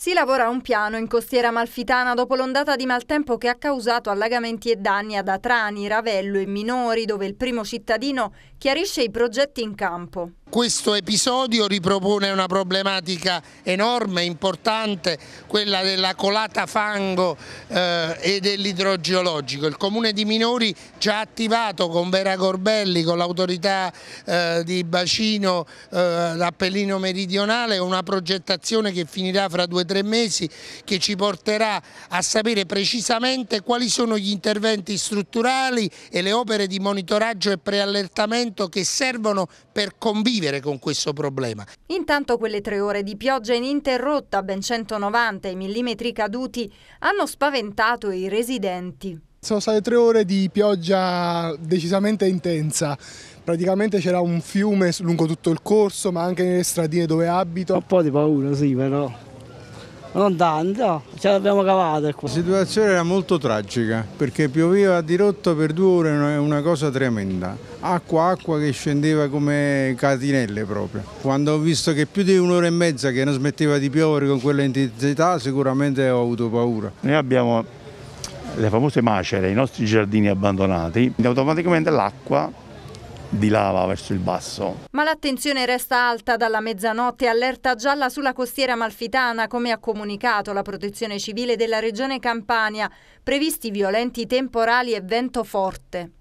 Si lavora a un piano in costiera malfitana dopo l'ondata di maltempo che ha causato allagamenti e danni ad Atrani, Ravello e Minori, dove il primo cittadino chiarisce i progetti in campo. Questo episodio ripropone una problematica enorme, importante, quella della colata fango eh, e dell'idrogeologico. Il Comune di Minori ci ha attivato con Vera Corbelli, con l'autorità eh, di bacino eh, d'Appellino Meridionale, una progettazione che finirà fra due o tre mesi che ci porterà a sapere precisamente quali sono gli interventi strutturali e le opere di monitoraggio e preallertamento che servono per convivere vivere con questo problema. Intanto quelle tre ore di pioggia ininterrotta, ben 190 mm caduti, hanno spaventato i residenti. Sono state tre ore di pioggia decisamente intensa, praticamente c'era un fiume lungo tutto il corso ma anche nelle stradine dove abito. Ho un po' di paura sì però non tanto, ce l'abbiamo cavata qua. La situazione era molto tragica perché pioveva a dirotto per due ore, una cosa tremenda. Acqua, acqua che scendeva come catinelle proprio. Quando ho visto che più di un'ora e mezza che non smetteva di piovere con quella intensità sicuramente ho avuto paura. Noi abbiamo le famose macere, i nostri giardini abbandonati, automaticamente l'acqua di lava verso il basso. Ma l'attenzione resta alta dalla mezzanotte, allerta gialla sulla costiera malfitana, come ha comunicato la protezione civile della regione Campania, previsti violenti temporali e vento forte.